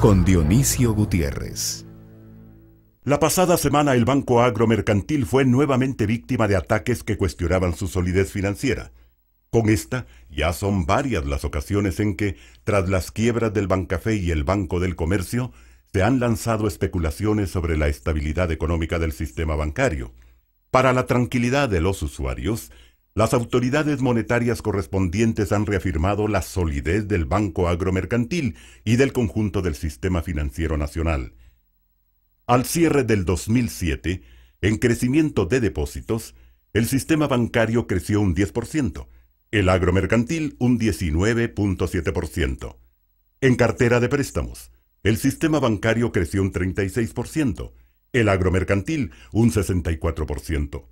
con Dionisio Gutiérrez. La pasada semana el Banco Agromercantil fue nuevamente víctima de ataques que cuestionaban su solidez financiera. Con esta ya son varias las ocasiones en que, tras las quiebras del Bancafé y el Banco del Comercio, se han lanzado especulaciones sobre la estabilidad económica del sistema bancario. Para la tranquilidad de los usuarios, las autoridades monetarias correspondientes han reafirmado la solidez del Banco Agromercantil y del conjunto del sistema financiero nacional. Al cierre del 2007, en crecimiento de depósitos, el sistema bancario creció un 10%, el agromercantil un 19.7%. En cartera de préstamos, el sistema bancario creció un 36%, el agromercantil un 64%.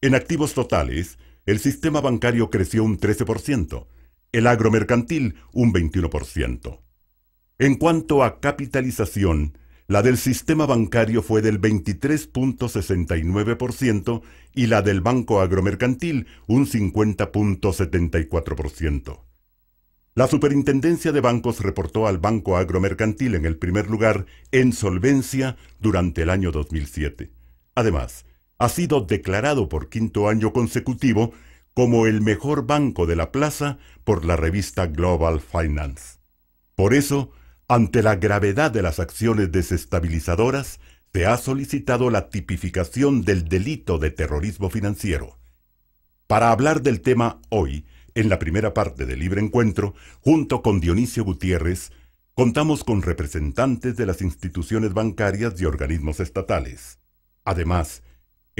En activos totales, el sistema bancario creció un 13%, el agromercantil un 21%. En cuanto a capitalización, la del sistema bancario fue del 23.69% y la del banco agromercantil un 50.74%. La Superintendencia de Bancos reportó al Banco Agromercantil en el primer lugar en solvencia durante el año 2007. Además, ha sido declarado por quinto año consecutivo como el mejor banco de la plaza por la revista Global Finance. Por eso, ante la gravedad de las acciones desestabilizadoras, se ha solicitado la tipificación del delito de terrorismo financiero. Para hablar del tema hoy, en la primera parte de Libre Encuentro, junto con Dionisio Gutiérrez, contamos con representantes de las instituciones bancarias y organismos estatales. Además,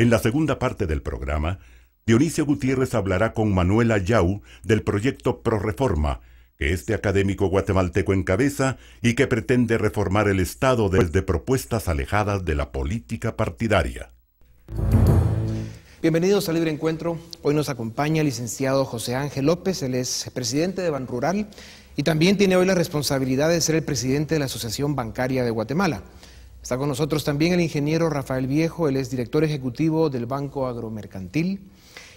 en la segunda parte del programa, Dionisio Gutiérrez hablará con Manuela Yau del proyecto ProReforma, que este académico guatemalteco encabeza y que pretende reformar el Estado desde propuestas alejadas de la política partidaria. Bienvenidos a Libre Encuentro. Hoy nos acompaña el licenciado José Ángel López, él es presidente de Rural y también tiene hoy la responsabilidad de ser el presidente de la Asociación Bancaria de Guatemala. Está con nosotros también el ingeniero Rafael Viejo, él es director ejecutivo del Banco Agromercantil,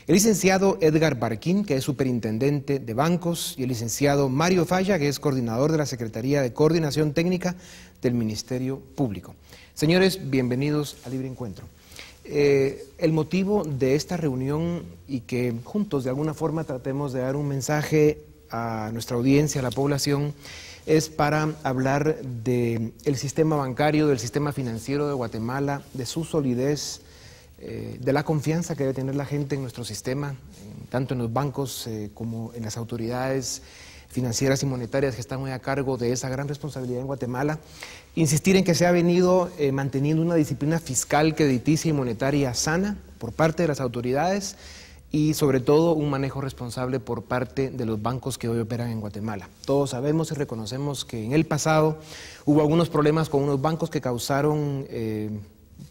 el licenciado Edgar Barquín, que es superintendente de bancos, y el licenciado Mario Falla, que es coordinador de la Secretaría de Coordinación Técnica del Ministerio Público. Señores, bienvenidos a Libre Encuentro. Eh, el motivo de esta reunión y que juntos de alguna forma tratemos de dar un mensaje a nuestra audiencia, a la población, es para hablar del sistema bancario, del sistema financiero de Guatemala, de su solidez, eh, de la confianza que debe tener la gente en nuestro sistema, tanto en los bancos eh, como en las autoridades financieras y monetarias que están hoy a cargo de esa gran responsabilidad en Guatemala. Insistir en que se ha venido eh, manteniendo una disciplina fiscal, crediticia y monetaria sana por parte de las autoridades y sobre todo un manejo responsable por parte de los bancos que hoy operan en Guatemala. Todos sabemos y reconocemos que en el pasado hubo algunos problemas con unos bancos que causaron... Eh,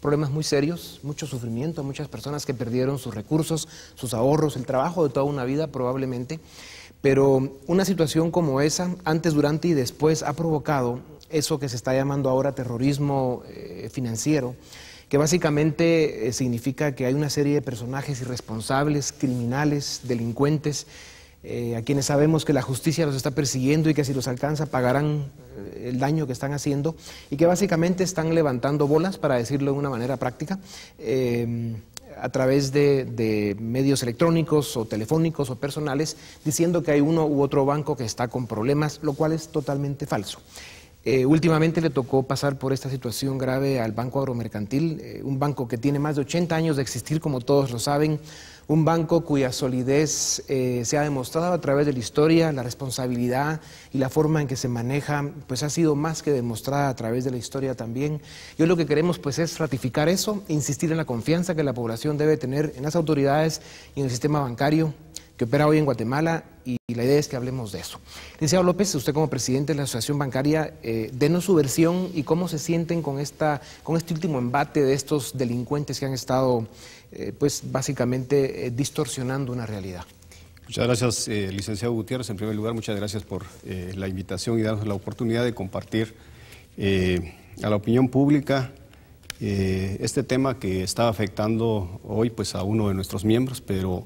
problemas muy serios, mucho sufrimiento, muchas personas que perdieron sus recursos, sus ahorros, el trabajo de toda una vida probablemente. Pero una situación como esa, antes, durante y después, ha provocado eso que se está llamando ahora terrorismo eh, financiero, que básicamente eh, significa que hay una serie de personajes irresponsables, criminales, delincuentes, eh, a quienes sabemos que la justicia los está persiguiendo y que si los alcanza pagarán eh, el daño que están haciendo y que básicamente están levantando bolas, para decirlo de una manera práctica, a través de, medios electrónicos o telefónicos o personales, diciendo que hay uno u otro banco que está con problemas, lo cual es totalmente falso. Eh, últimamente le tocó pasar por esta situación grave al Banco Agromercantil, eh, un banco que tiene más de 80 años de existir, como todos lo saben, un banco cuya solidez eh, se ha demostrado a través de la historia, la responsabilidad y la forma en que se maneja, pues ha sido más que demostrada a través de la historia también. Yo lo que queremos pues es ratificar eso, insistir en la confianza que la población debe tener en las autoridades y en el sistema bancario, que opera hoy en Guatemala y, la idea es que hablemos de eso. Licenciado López, usted como presidente de la Asociación Bancaria, eh, denos su versión y cómo se sienten con, esta, con este último embate de estos delincuentes que han estado, eh, pues básicamente, eh, distorsionando una realidad. Muchas gracias, licenciado Gutiérrez. En primer lugar, muchas gracias por la invitación y darnos la oportunidad de compartir a la opinión pública este tema que está afectando hoy pues, a uno de nuestros miembros, pero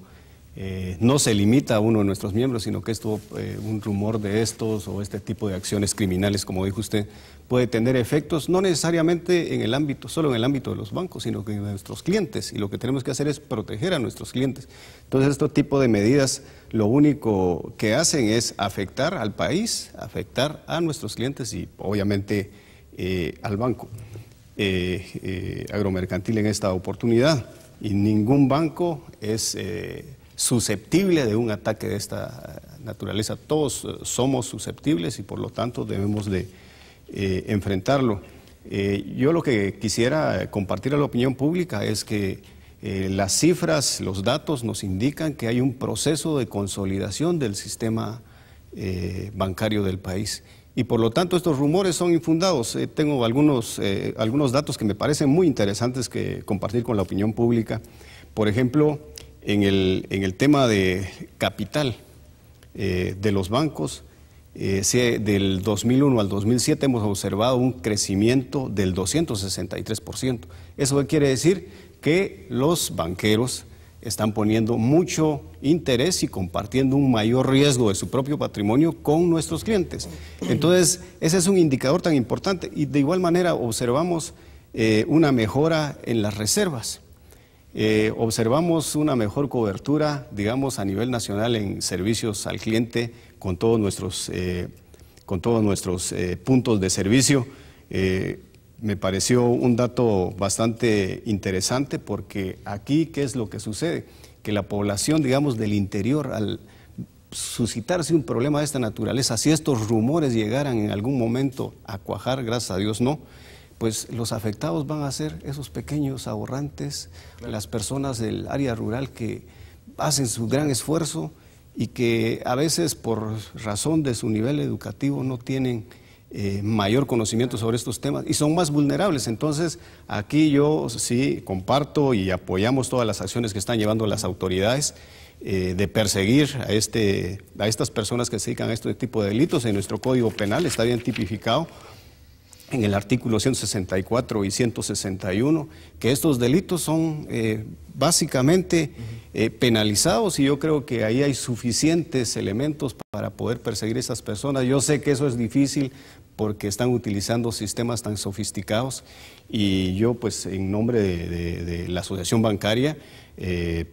eh, no se limita a uno de nuestros miembros, sino que esto, eh, un rumor de estos o este tipo de acciones criminales, como dijo usted, puede tener efectos no necesariamente en el ámbito, solo en el ámbito de los bancos, sino que en nuestros clientes. Y lo que tenemos que hacer es proteger a nuestros clientes. Entonces, este tipo de medidas lo único que hacen es afectar al país, afectar a nuestros clientes y obviamente eh, al banco agromercantil en esta oportunidad. Y ningún banco es susceptible de un ataque de esta eh, naturaleza. Todos eh, somos susceptibles y por lo tanto debemos de eh, enfrentarlo. yo lo que quisiera compartir a la opinión pública es que las cifras, los datos nos indican que hay un proceso de consolidación del sistema bancario del país. Y por lo tanto estos rumores son infundados. tengo algunos, algunos datos que me parecen muy interesantes que compartir con la opinión pública. Por ejemplo, en el, tema de capital eh, de los bancos, eh, del 2001 al 2007 hemos observado un crecimiento del 263%. Eso quiere decir que los banqueros están poniendo mucho interés y compartiendo un mayor riesgo de su propio patrimonio con nuestros clientes. Entonces, ese es un indicador tan importante y de igual manera observamos eh, una mejora en las reservas. Eh, observamos una mejor cobertura, digamos, a nivel nacional en servicios al cliente con todos nuestros, eh, con todos nuestros eh, puntos de servicio. me pareció un dato bastante interesante porque aquí, ¿qué es lo que sucede? Que la población, digamos, del interior, al suscitarse un problema de esta naturaleza, si estos rumores llegaran en algún momento a cuajar, gracias a Dios no, pues los afectados van a ser esos pequeños ahorrantes, las personas del área rural que hacen su gran esfuerzo y que a veces por razón de su nivel educativo no tienen eh, mayor conocimiento sobre estos temas y son más vulnerables. Entonces, aquí yo sí comparto y apoyamos todas las acciones que están llevando las autoridades. Eh, de perseguir a, este, a estas personas que se dedican a este tipo de delitos. En nuestro Código Penal está bien tipificado en el artículo 164 y 161, que estos delitos son eh, básicamente eh, penalizados y yo creo que ahí hay suficientes elementos para poder perseguir a esas personas. Yo sé que eso es difícil porque están utilizando sistemas tan sofisticados y yo pues en nombre de, la asociación bancaria eh,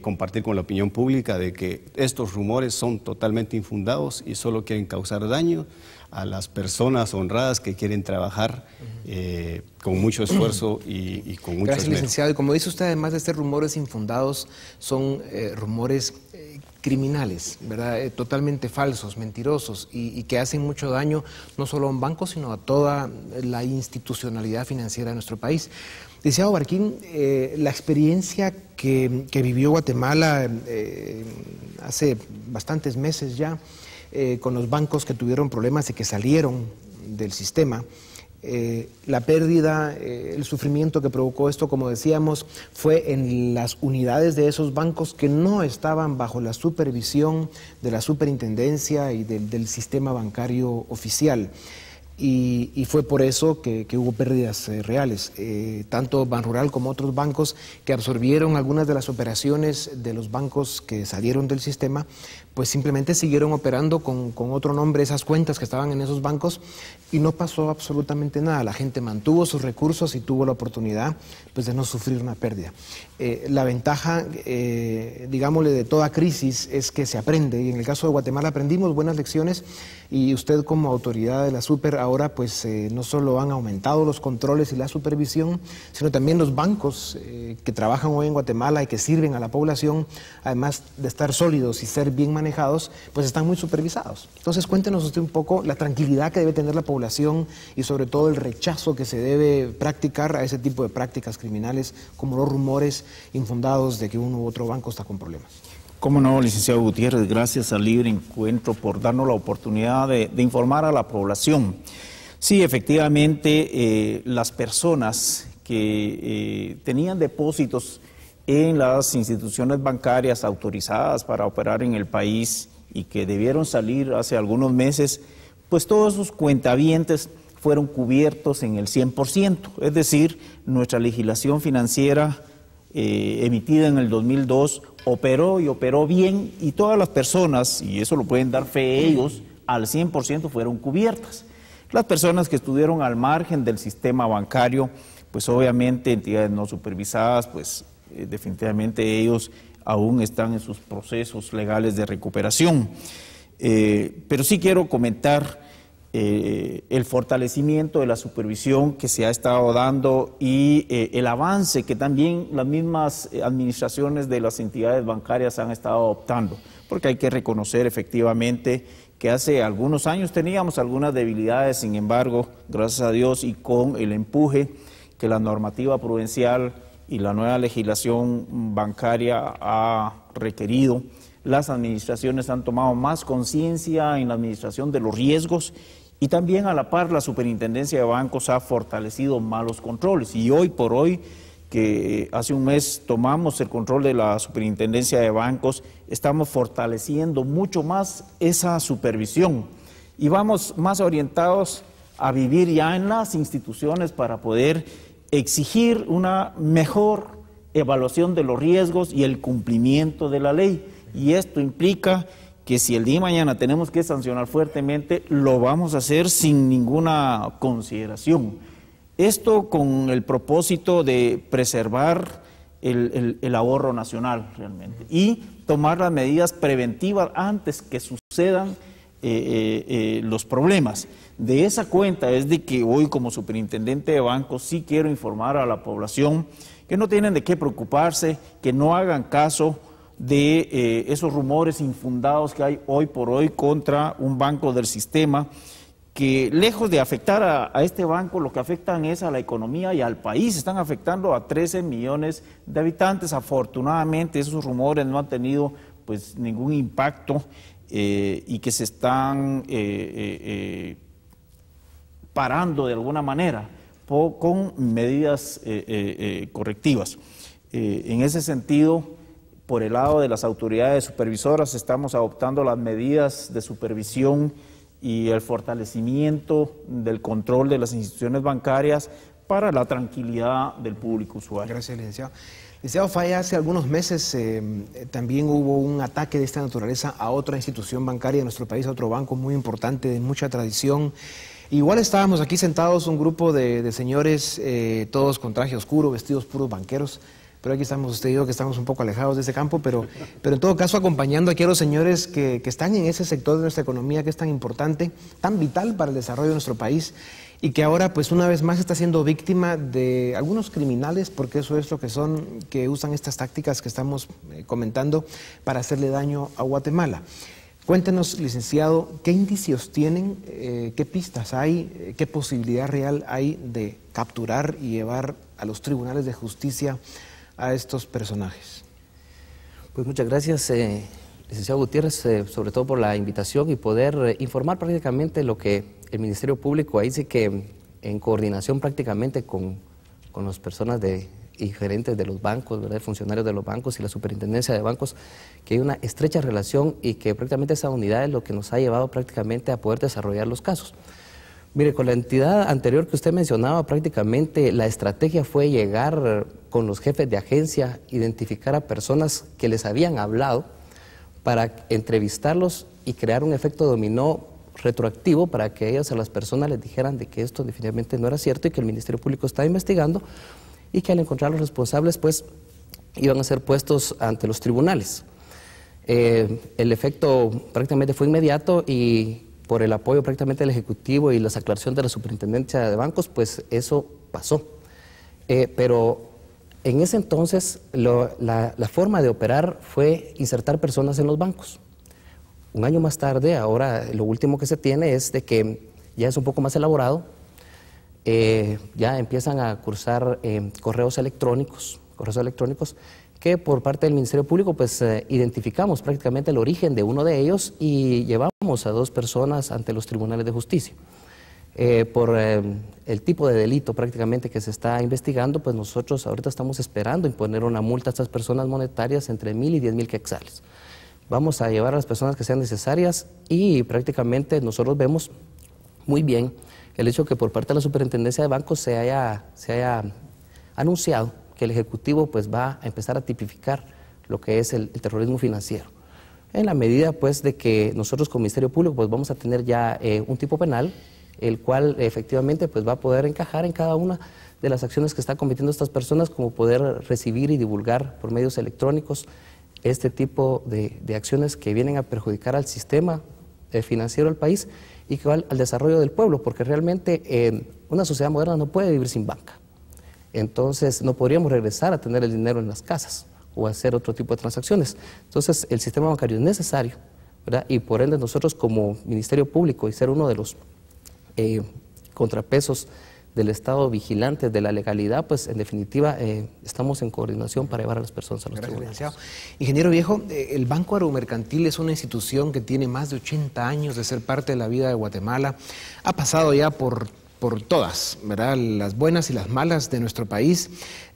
compartir con la opinión pública de que estos rumores son totalmente infundados y solo quieren causar daño, a las personas honradas que quieren trabajar eh, con mucho esfuerzo y, con mucho Gracias, licenciado. Y como dice usted, además de ser este, rumores infundados, son eh, rumores eh, criminales, ¿verdad? totalmente falsos, mentirosos y, que hacen mucho daño no solo a un banco, sino a toda la institucionalidad financiera de nuestro país. Licenciado Barquín, la experiencia que vivió Guatemala hace bastantes meses ya, eh, con los bancos que tuvieron problemas y que salieron del sistema. Eh, la pérdida, eh, el sufrimiento que provocó esto, como decíamos, fue en las unidades de esos bancos que no estaban bajo la supervisión de la superintendencia y del sistema bancario oficial y, fue por eso que, hubo pérdidas eh, reales. Eh, tanto Ban Rural como otros bancos que absorbieron algunas de las operaciones de los bancos que salieron del sistema, pues simplemente siguieron operando con, con, otro nombre esas cuentas que estaban en esos bancos y no pasó absolutamente nada. La gente mantuvo sus recursos y tuvo la oportunidad pues, de no sufrir una pérdida. Eh, la ventaja, digámosle, de toda crisis es que se aprende y en el caso de Guatemala aprendimos buenas lecciones y usted como autoridad de la super ahora pues eh, no solo han aumentado los controles y la supervisión, sino también los bancos eh, que trabajan hoy en Guatemala y que sirven a la población, además de estar sólidos y ser bien manejados, pues están muy supervisados. Entonces cuéntenos usted un poco la tranquilidad que debe tener la población y sobre todo el rechazo que se debe practicar a ese tipo de prácticas criminales como los rumores infundados de que uno u otro banco está con problemas. Cómo no, licenciado Gutiérrez, gracias al Libre Encuentro por darnos la oportunidad de, informar a la población. Sí, efectivamente, eh, las personas que eh, tenían depósitos en las instituciones bancarias autorizadas para operar en el país y que debieron salir hace algunos meses, pues todos sus cuentavientes fueron cubiertos en el 100%. Es decir, nuestra legislación financiera eh, emitida en el 2002 operó y operó bien y todas las personas, y eso lo pueden dar fe ellos, al 100% fueron cubiertas. Las personas que estuvieron al margen del sistema bancario, pues obviamente entidades no supervisadas, pues eh, definitivamente ellos aún están en sus procesos legales de recuperación. Eh, pero sí quiero comentar eh, el fortalecimiento de la supervisión que se ha estado dando y eh, el avance que también las mismas eh, administraciones de las entidades bancarias han estado adoptando, porque hay que reconocer efectivamente que hace algunos años teníamos algunas debilidades, sin embargo, gracias a Dios y con el empuje que la normativa prudencial y la nueva legislación bancaria ha requerido, las administraciones han tomado más conciencia en la administración de los riesgos y también a la par la superintendencia de bancos ha fortalecido malos controles. Y hoy por hoy, que hace un mes tomamos el control de la superintendencia de bancos, estamos fortaleciendo mucho más esa supervisión. Y vamos más orientados a vivir ya en las instituciones para poder exigir una mejor evaluación de los riesgos y el cumplimiento de la ley. Y esto implica que si el día de mañana tenemos que sancionar fuertemente, lo vamos a hacer sin ninguna consideración. Esto con el propósito de preservar el, ahorro nacional realmente y tomar las medidas preventivas antes que sucedan eh, eh, eh, los problemas. De esa cuenta es de que hoy como superintendente de bancos sí quiero informar a la población que no tienen de qué preocuparse, que no hagan caso de eh, esos rumores infundados que hay hoy por hoy contra un banco del sistema, que lejos de afectar a, este banco, lo que afectan es a la economía y al país. Están afectando a 13 millones de habitantes. Afortunadamente, esos rumores no han tenido pues ningún impacto eh, y que se están eh, parando de alguna manera con medidas correctivas. en ese sentido, por el lado de las autoridades supervisoras estamos adoptando las medidas de supervisión y el fortalecimiento del control de las instituciones bancarias para la tranquilidad del público usuario. Gracias, licenciado. Licenciado Falla, hace algunos meses eh, también hubo un ataque de esta naturaleza a otra institución bancaria de nuestro país, a otro banco muy importante, de mucha tradición. Igual estábamos aquí sentados un grupo de, señores, eh, todos con traje oscuro, vestidos puros banqueros pero aquí estamos usted y que estamos un poco alejados de ese campo, pero, en todo caso acompañando aquí a los señores que, están en ese sector de nuestra economía que es tan importante, tan vital para el desarrollo de nuestro país y que ahora pues una vez más está siendo víctima de algunos criminales, porque eso es lo que son, que usan estas tácticas que estamos eh, comentando para hacerle daño a Guatemala. Cuéntenos, licenciado, ¿qué indicios tienen, eh, qué pistas hay, eh, qué posibilidad real hay de capturar y llevar a los tribunales de justicia a estos personajes. Pues muchas gracias, eh, licenciado Gutiérrez, eh, sobre todo por la invitación y poder eh, informar prácticamente lo que el Ministerio Público ahí que en coordinación prácticamente con, con las personas de, y gerentes de los bancos, ¿verdad? funcionarios de los bancos y la superintendencia de bancos, que hay una estrecha relación y que prácticamente esa unidad es lo que nos ha llevado prácticamente a poder desarrollar los casos. Mire, con la entidad anterior que usted mencionaba, prácticamente la estrategia fue llegar con los jefes de agencia, identificar a personas que les habían hablado para entrevistarlos y crear un efecto dominó retroactivo para que ellas a las personas les dijeran de que esto definitivamente no era cierto y que el Ministerio Público estaba investigando y que al encontrar a los responsables pues iban a ser puestos ante los tribunales. Eh, el efecto prácticamente fue inmediato y por el apoyo prácticamente del Ejecutivo y la aclaración de la Superintendencia de Bancos, pues eso pasó. Eh, pero en ese entonces la, forma de operar fue insertar personas en los bancos. Un año más tarde, ahora lo último que se tiene es de que ya es un poco más elaborado, eh, ya empiezan a cursar eh, correos electrónicos, correos electrónicos que por parte del Ministerio Público pues eh, identificamos prácticamente el origen de uno de ellos y llevamos a dos personas ante los tribunales de justicia. Eh, por eh, el tipo de delito prácticamente que se está investigando, pues nosotros ahorita estamos esperando imponer una multa a estas personas monetarias entre mil y diez mil quexales. Vamos a llevar a las personas que sean necesarias y prácticamente nosotros vemos muy bien el hecho que por parte de la superintendencia de bancos se haya, se haya anunciado que el Ejecutivo pues, va a empezar a tipificar lo que es el, terrorismo financiero. En la medida pues, de que nosotros como Ministerio Público pues, vamos a tener ya eh, un tipo penal, el cual efectivamente pues, va a poder encajar en cada una de las acciones que están cometiendo estas personas, como poder recibir y divulgar por medios electrónicos este tipo de, acciones que vienen a perjudicar al sistema eh, financiero del país y que al, desarrollo del pueblo, porque realmente eh, una sociedad moderna no puede vivir sin banca entonces no podríamos regresar a tener el dinero en las casas o hacer otro tipo de transacciones. Entonces, el sistema bancario es necesario, ¿verdad? Y por ende nosotros como Ministerio Público y ser uno de los eh, contrapesos del Estado vigilante de la legalidad, pues en definitiva eh, estamos en coordinación para llevar a las personas a los tribunales. Ingeniero Viejo, eh, el Banco Mercantil es una institución que tiene más de 80 años de ser parte de la vida de Guatemala. Ha pasado ya por por todas, ¿verdad? las buenas y las malas de nuestro país.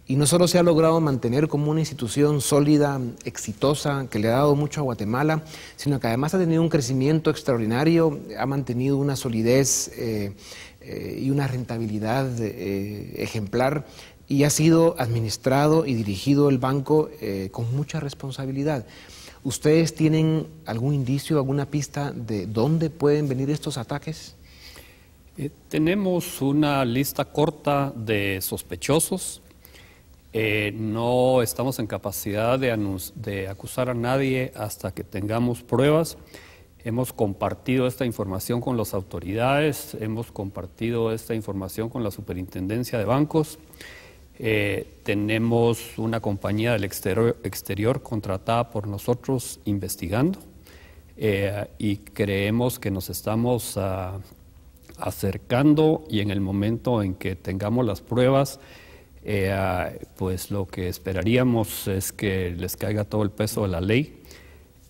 Y no solo se ha logrado mantener como una institución sólida, exitosa, que le ha dado mucho a Guatemala, sino que además ha tenido un crecimiento extraordinario, ha mantenido una solidez eh, eh, y una rentabilidad eh, ejemplar y ha sido administrado y dirigido el banco con mucha responsabilidad. ¿Ustedes tienen algún indicio, alguna pista de dónde pueden venir estos ataques? Eh, tenemos una lista corta de sospechosos. Eh, no estamos en capacidad de, acusar a nadie hasta que tengamos pruebas. Hemos compartido esta información con las autoridades, hemos compartido esta información con la Superintendencia de Bancos. Eh, tenemos una compañía del exterior, contratada por nosotros investigando y creemos que nos estamos... Ah, acercando y en el momento en que tengamos las pruebas, eh, pues lo que esperaríamos es que les caiga todo el peso de la ley.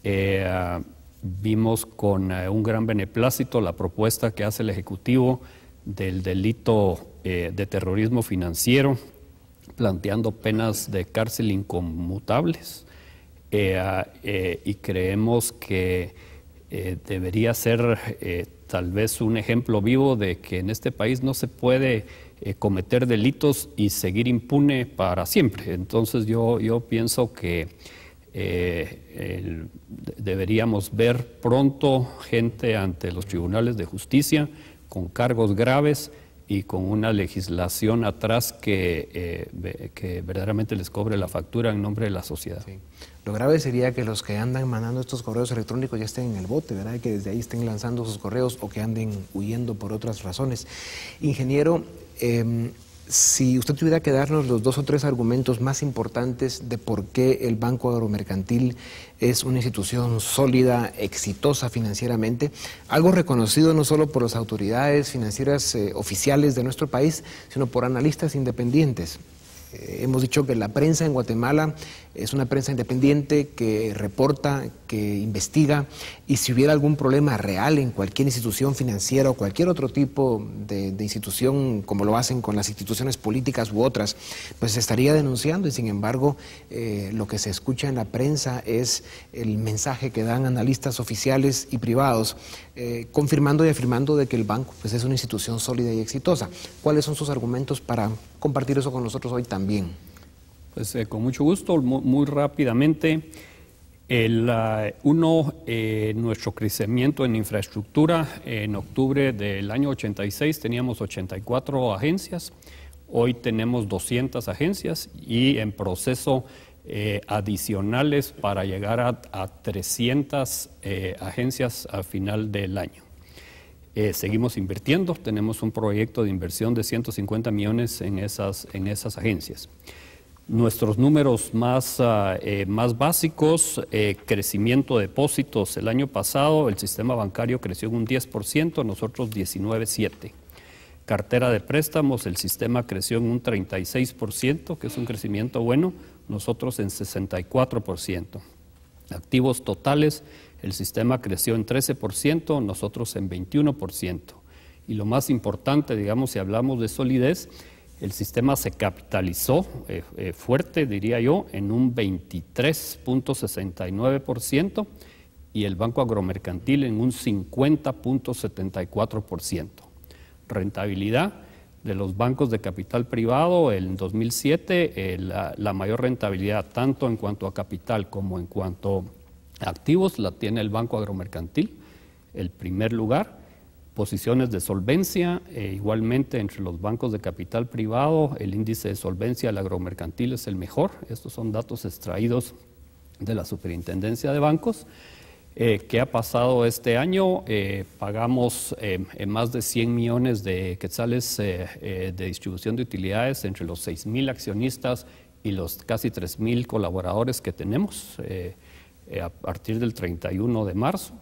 Eh, vimos con eh, un gran beneplácito la propuesta que hace el Ejecutivo del delito de terrorismo financiero, planteando penas de cárcel inconmutables. y creemos que debería ser tal vez un ejemplo vivo de que en este país no se puede eh, cometer delitos y seguir impune para siempre. Entonces yo, pienso que eh, deberíamos ver pronto gente ante los tribunales de justicia con cargos graves y con una legislación atrás que, eh, que verdaderamente les cobre la factura en nombre de la sociedad. Lo grave sería que los que andan mandando estos correos electrónicos ya estén en el bote, ¿verdad? Que desde ahí estén lanzando sus correos o que anden huyendo por otras razones. Ingeniero, em, si usted tuviera que darnos los dos o tres argumentos más importantes de por qué el Banco Agromercantil es una institución sólida, exitosa financieramente, algo reconocido no solo por las autoridades financieras eh, oficiales de nuestro país, sino por analistas independientes. Eh, hemos dicho que la prensa en Guatemala es una prensa independiente que reporta, que investiga y si hubiera algún problema real en cualquier institución financiera o cualquier otro tipo de, institución, como lo hacen con las instituciones políticas u otras, pues se estaría denunciando y sin embargo eh, lo que se escucha en la prensa es el mensaje que dan analistas oficiales y privados eh, confirmando y afirmando de que el banco pues, es una institución sólida y exitosa. ¿Cuáles son sus argumentos para compartir eso con nosotros hoy también? Pues eh, con mucho gusto, muy, rápidamente. Ah, uno, eh, nuestro crecimiento en infraestructura. En octubre del año 86 teníamos 84 agencias, hoy tenemos 200 agencias y en proceso eh, adicionales para llegar a, 300 agencias al final del año. seguimos invirtiendo, tenemos un proyecto de inversión de 150 millones en esas agencias. Nuestros números más, ah, eh, más básicos, eh, crecimiento de depósitos el año pasado, el sistema bancario creció un 10%, nosotros 19,7%. Cartera de préstamos, el sistema creció en un 36%, que es un crecimiento bueno, nosotros en 64%. Activos totales, el sistema creció en 13%, nosotros en 21%. Y lo más importante, digamos, si hablamos de solidez, el sistema se capitalizó eh, eh, fuerte, diría yo, en un 23.69% y el Banco Agromercantil en un 50.74%. Rentabilidad de los bancos de capital privado, en 2007 eh, la, la, mayor rentabilidad tanto en cuanto a capital como en cuanto a activos la tiene el Banco Agromercantil, el primer lugar posiciones de solvencia, eh, igualmente entre los bancos de capital privado, el índice de solvencia del agromercantil es el mejor, estos son datos extraídos de la Superintendencia de Bancos. Eh, ¿Qué ha pasado este año? Eh, pagamos más de 100 millones de quetzales de distribución de utilidades entre los 6 mil accionistas y los casi 3 mil colaboradores que tenemos a partir del 31 de marzo.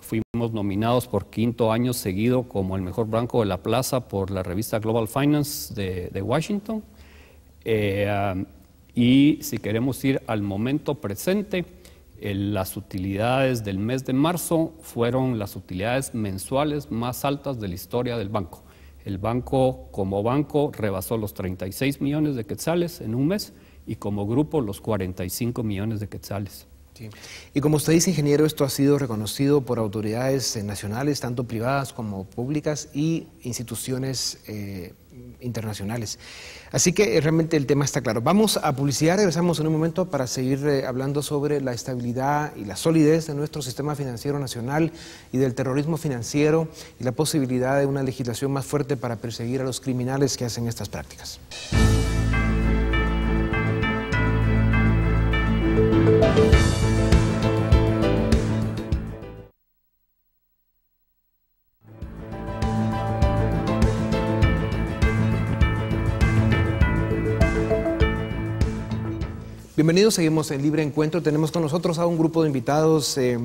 fuimos nominados por quinto año seguido como el mejor banco de la plaza por la revista Global Finance de, Washington. Eh, y si queremos ir al momento presente, eh, las utilidades del mes de marzo fueron las utilidades mensuales más altas de la historia del banco. El banco como banco rebasó los 36 millones de quetzales en un mes y como grupo los 45 millones de quetzales. Y como usted dice, ingeniero, esto ha sido reconocido por autoridades eh, nacionales, tanto privadas como públicas, y instituciones eh, internacionales. Así que eh, realmente el tema está claro. Vamos a publicidad, regresamos en un momento para seguir hablando sobre la estabilidad y la solidez de nuestro sistema financiero nacional y del terrorismo financiero y la posibilidad de una legislación más fuerte para perseguir a los criminales que hacen estas prácticas. Bienvenidos, seguimos en Libre Encuentro. Tenemos con nosotros a un grupo de invitados eh,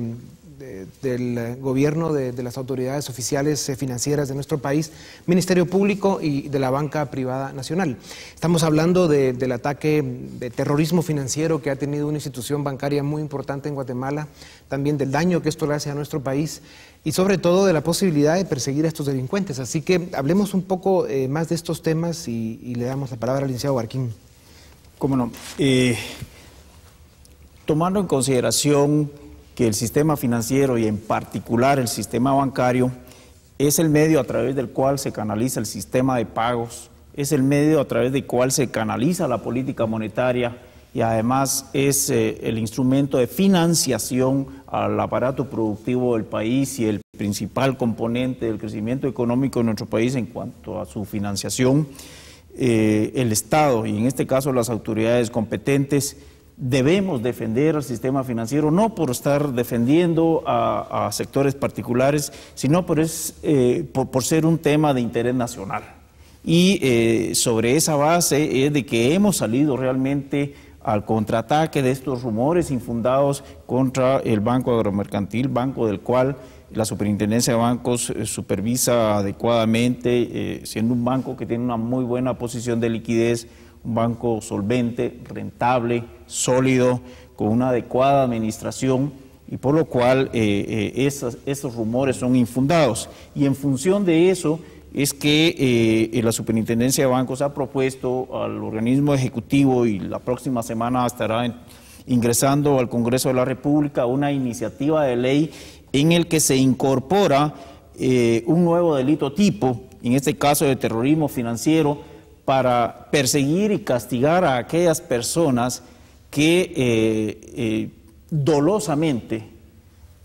del gobierno, de, las autoridades oficiales eh, financieras de nuestro país, Ministerio Público y de la banca privada nacional. Estamos hablando del ataque de terrorismo financiero que ha tenido una institución bancaria muy importante en Guatemala, también del daño que esto le hace a nuestro país y sobre todo de la posibilidad de perseguir a estos delincuentes. Así que hablemos un poco eh, más de estos temas y, le damos la palabra al licenciado Barquín. Cómo eh, tomando en consideración que el sistema financiero y en particular el sistema bancario es el medio a través del cual se canaliza el sistema de pagos, es el medio a través del cual se canaliza la política monetaria y además es eh, el instrumento de financiación al aparato productivo del país y el principal componente del crecimiento económico de nuestro país en cuanto a su financiación. Eh, el Estado y en este caso las autoridades competentes debemos defender al sistema financiero, no por estar defendiendo a, sectores particulares, sino por, es, eh, por, por, ser un tema de interés nacional. Y eh, sobre esa base es de que hemos salido realmente al contraataque de estos rumores infundados contra el Banco Agromercantil, banco del cual la superintendencia de bancos eh, supervisa adecuadamente, eh, siendo un banco que tiene una muy buena posición de liquidez, un banco solvente, rentable, sólido, con una adecuada administración y por lo cual eh, eh esos rumores son infundados. Y en función de eso es que la superintendencia de bancos ha propuesto al organismo ejecutivo y la próxima semana estará ingresando al Congreso de la República una iniciativa de ley en el que se incorpora eh, un nuevo delito tipo, en este caso de terrorismo financiero, para perseguir y castigar a aquellas personas que eh, eh, dolosamente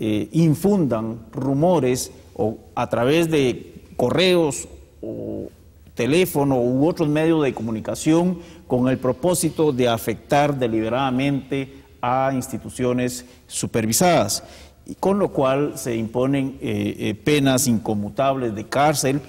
infundan rumores o a través de correos o teléfono u otros medios de comunicación con el propósito de afectar deliberadamente a instituciones supervisadas con lo cual se imponen eh, eh, penas incomutables de cárcel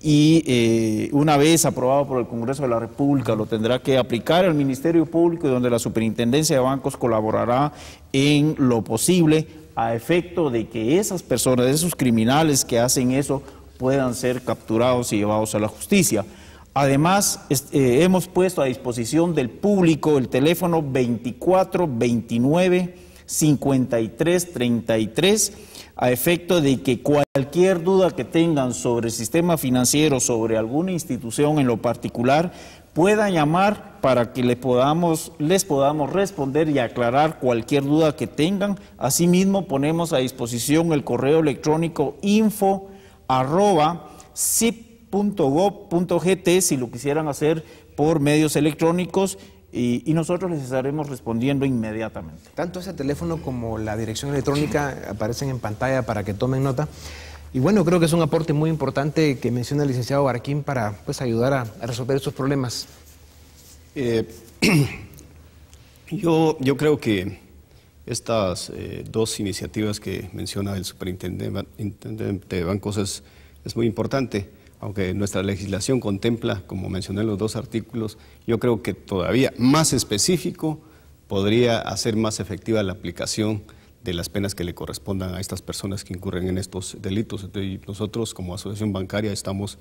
y eh, una vez aprobado por el Congreso de la República lo tendrá que aplicar el Ministerio Público donde la Superintendencia de Bancos colaborará en lo posible a efecto de que esas personas, esos criminales que hacen eso puedan ser capturados y llevados a la justicia. Además, hemos puesto a disposición del público el teléfono 2429 5333 a efecto de que cualquier duda que tengan sobre el sistema financiero, sobre alguna institución en lo particular, puedan llamar para que les podamos, les podamos responder y aclarar cualquier duda que tengan. Asimismo, ponemos a disposición el correo electrónico info arroba si lo quisieran hacer por medios electrónicos y, nosotros les estaremos respondiendo inmediatamente. Tanto ese teléfono como la dirección electrónica aparecen en pantalla para que tomen nota. Y bueno, creo que es un aporte muy importante que menciona el licenciado Barquín para pues, ayudar a, resolver estos problemas. Eh, yo, creo que estas eh, dos iniciativas que menciona el superintendente de bancos es, es muy importante aunque nuestra legislación contempla, como mencioné, en los dos artículos, yo creo que todavía más específico podría hacer más efectiva la aplicación de las penas que le correspondan a estas personas que incurren en estos delitos. Entonces, nosotros como asociación bancaria estamos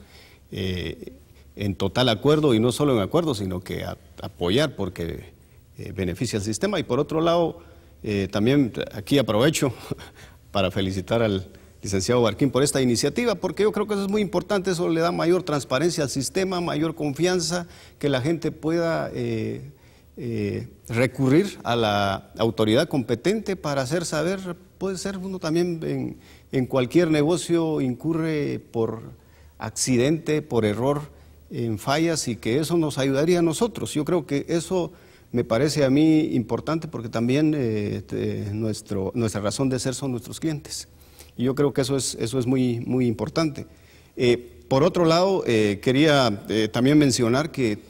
eh, en total acuerdo y no solo en acuerdo, sino que apoyar porque eh, beneficia al sistema. Y por otro lado, eh, también aquí aprovecho para felicitar al, licenciado Barquín, por esta iniciativa, porque yo creo que eso es muy importante, eso le da mayor transparencia al sistema, mayor confianza, que la gente pueda eh, eh, recurrir a la autoridad competente para hacer saber, puede ser uno también en, cualquier negocio incurre por accidente, por error, en fallas y que eso nos ayudaría a nosotros. Yo creo que eso me parece a mí importante porque también eh, nuestra razón de ser son nuestros clientes. Y yo creo que eso es, eso es muy, muy importante. Eh, por otro lado, eh, quería eh, también mencionar que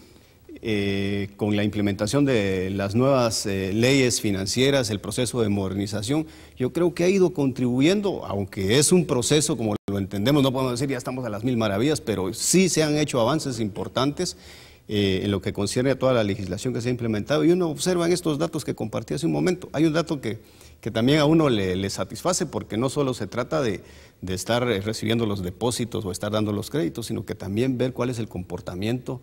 con la implementación de las nuevas leyes financieras, el proceso de modernización, yo creo que ha ido contribuyendo, aunque es un proceso como lo entendemos, no podemos decir ya estamos a las mil maravillas, pero sí se han hecho avances importantes en lo que concierne a toda la legislación que se ha implementado. Y uno observa en estos datos que compartí hace un momento, hay un dato que que también a uno le, satisface porque no solo se trata de, de, estar eh, recibiendo los depósitos o estar dando los créditos, sino que también ver cuál es el comportamiento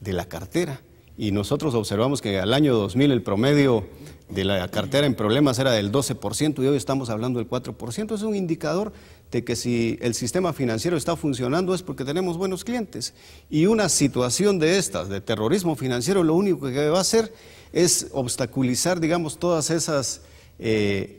de la cartera. Y nosotros observamos que al año 2000 el promedio de la cartera en problemas era del 12% y hoy estamos hablando del 4%. Es un indicador de que si el sistema financiero está funcionando es porque tenemos buenos clientes. Y una situación de estas, de terrorismo financiero, lo único que va a hacer es obstaculizar, digamos, todas esas eh,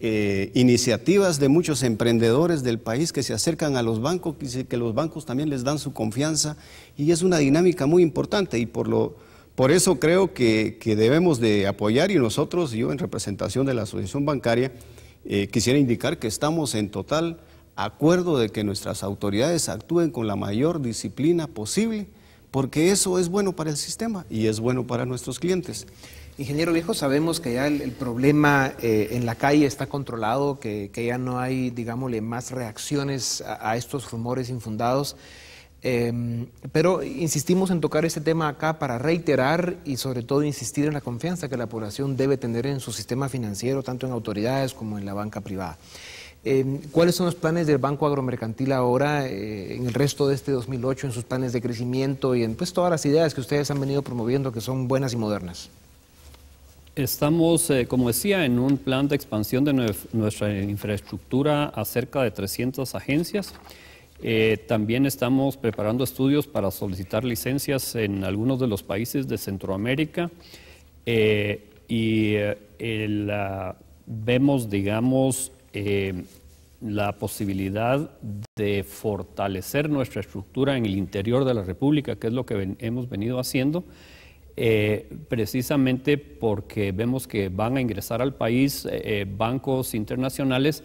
eh, iniciativas de muchos emprendedores del país que se acercan a los bancos, que, que los bancos también les dan su confianza y es una dinámica muy importante y por lo, por eso creo que, debemos de apoyar y nosotros, yo en representación de la Asociación Bancaria, eh, quisiera indicar que estamos en total acuerdo de que nuestras autoridades actúen con la mayor disciplina posible, porque eso es bueno para el sistema y es bueno para nuestros clientes. Ingeniero Viejo, sabemos que ya el, problema eh, en la calle está controlado, que, ya no hay, digámosle, más reacciones a, estos rumores infundados. Em, pero insistimos en tocar este tema acá para reiterar y sobre todo insistir en la confianza que la población debe tener en su sistema financiero, tanto en autoridades como en la banca privada. Em, ¿Cuáles son los planes del Banco Agromercantil ahora, eh, en el resto de este 2008, en sus planes de crecimiento y en pues, todas las ideas que ustedes han venido promoviendo que son buenas y modernas? Estamos, eh, como decía, en un plan de expansión de nuestra infraestructura a cerca de 300 agencias. Eh, también estamos preparando estudios para solicitar licencias en algunos de los países de Centroamérica eh, y ah, vemos, digamos, la posibilidad de fortalecer nuestra estructura en el interior de la República, que es lo que hemos venido haciendo. Eh, precisamente porque vemos que van a ingresar al país eh, eh, bancos internacionales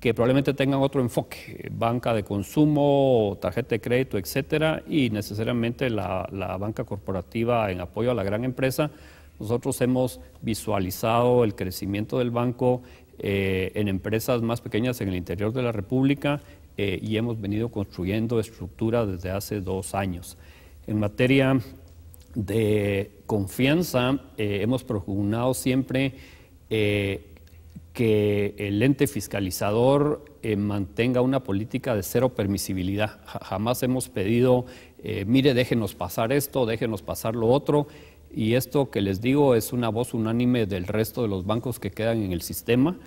que probablemente tengan otro enfoque, banca de consumo, tarjeta de crédito, etcétera, y necesariamente la, banca corporativa en apoyo a la gran empresa. Nosotros hemos visualizado el crecimiento del banco en empresas más pequeñas en el interior de la República y hemos venido construyendo estructura desde hace dos años. En materia de confianza, eh, hemos propugnado siempre eh, que el ente fiscalizador eh, mantenga una política de cero permisibilidad. Jamás hemos pedido, mire, déjenos pasar esto, déjenos pasar lo otro. Y esto que les digo es una voz unánime del resto de los bancos que quedan en el sistema.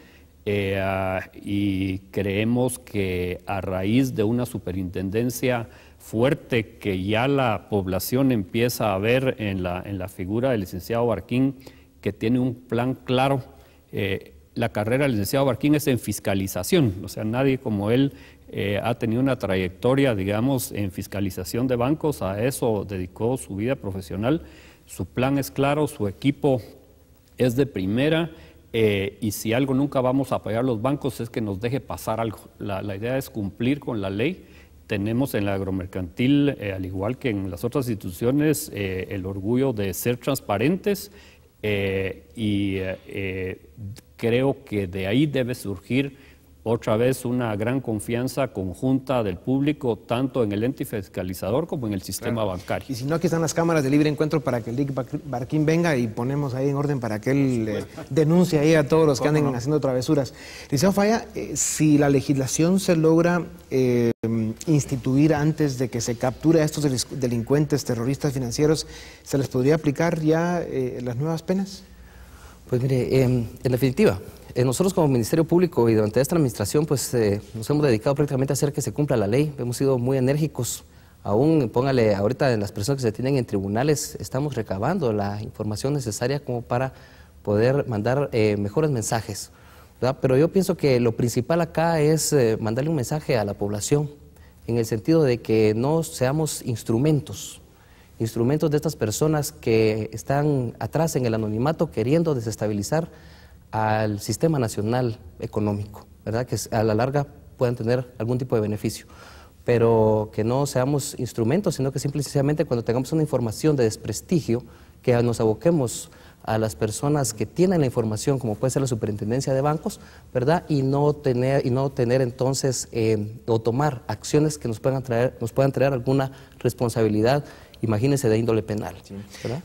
Ah, y creemos que a raíz de una superintendencia fuerte que ya la población empieza a ver en la, figura del licenciado Barquín, que tiene un plan claro. Eh, la carrera del licenciado Barquín es en fiscalización, o sea, nadie como él eh, ha tenido una trayectoria, digamos, en fiscalización de bancos, a eso dedicó su vida profesional, su plan es claro, su equipo es de primera. Eh, y si algo nunca vamos a apoyar los bancos es que nos deje pasar algo. la idea es cumplir con la ley tenemos en la agromercantil, eh, al igual que en las otras instituciones, eh, el orgullo de ser transparentes eh, y creo que de ahí debe surgir otra vez una gran confianza conjunta del público, tanto en el ente fiscalizador como en el sistema bancario. Y si no, aquí están las cámaras de libre encuentro para que el Lick Barquín venga y ponemos ahí en orden para que él eh, denuncie ahí a todos los que anden haciendo travesuras. Liceo Falla, eh, si la legislación se logra eh, instituir antes de que se capture a estos delincuentes terroristas financieros, ¿se les podría aplicar ya las nuevas penas? Pues mire, em, en definitiva, eh, nosotros como Ministerio Público y durante esta administración pues eh, nos hemos dedicado prácticamente a hacer que se cumpla la ley, hemos sido muy enérgicos. Aún, póngale, ahorita en las personas que se tienen en tribunales estamos recabando la información necesaria como para poder mandar eh, mejores mensajes. Pero yo pienso que lo principal acá es mandarle un mensaje a la población, en el sentido de que no seamos instrumentos, instrumentos de estas personas que están atrás en el anonimato queriendo desestabilizar al sistema nacional económico, ¿verdad? Que a la larga puedan tener algún tipo de beneficio. Pero que no seamos instrumentos, sino que simplemente cuando tengamos una información de desprestigio, que nos aboquemos a las personas que tienen la información, como puede ser la superintendencia de bancos, ¿verdad? Y no tener, y no tener entonces eh, o tomar acciones que nos puedan traer, nos puedan traer alguna responsabilidad imagínense de índole penal.